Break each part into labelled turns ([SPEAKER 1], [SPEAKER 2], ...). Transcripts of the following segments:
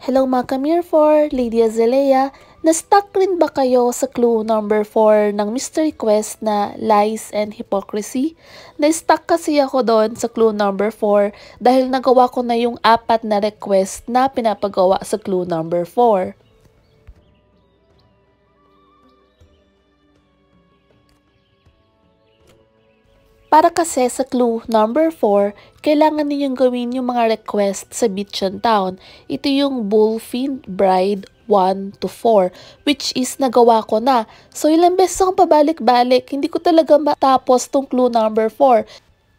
[SPEAKER 1] Hello mga Kamir 4, Lady Azalea. Na-stuck rin ba kayo sa clue number 4 ng mystery quest na Lies and Hypocrisy? Na-stuck kasi ako doon sa clue number 4 dahil nagawa ko na yung apat na request na pinapagawa sa clue number 4. Para kasi sa clue number 4, kailangan ninyong gawin yung mga request sa Bichon Town. Ito yung Bullfin Bride 1 to 4, which is nagawa ko na. So ilang beses akong pabalik-balik, hindi ko talaga matapos tong clue number 4.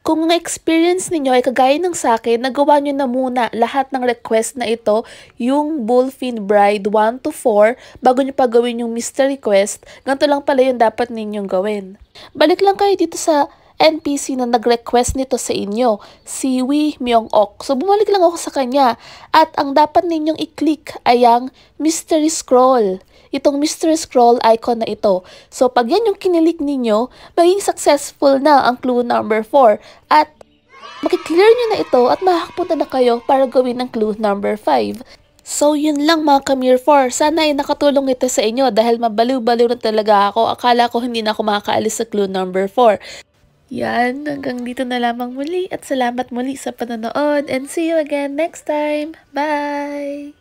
[SPEAKER 1] Kung ang experience ninyo ay kagaya ng sa akin, nagawa nyo na muna lahat ng request na ito, yung Bullfin Bride 1 to 4, bago nyo pagawin yung Mr. Request, ganito lang pala yung dapat ninyong gawin. Balik lang kayo dito sa NPC na nag-request nito sa inyo, si Wi Myung-ok. So bumalik lang ako sa kanya at ang dapat ninyong i-click ay ang mystery scroll. Itong mystery scroll icon na ito. So pag yan yung kinilik ninyo, maging successful na ang clue number 4 at makiklear nyo na ito at makakapunta na kayo para gawin ang clue number 5. So yun lang mga Kamir 4, sana ay nakatulong ito sa inyo dahil mabaliw-baliw na talaga ako. Akala ko hindi na ako makakaalis sa clue number 4. Yan, hanggang dito na lamang muli at salamat muli sa panonood and see you again next time. Bye!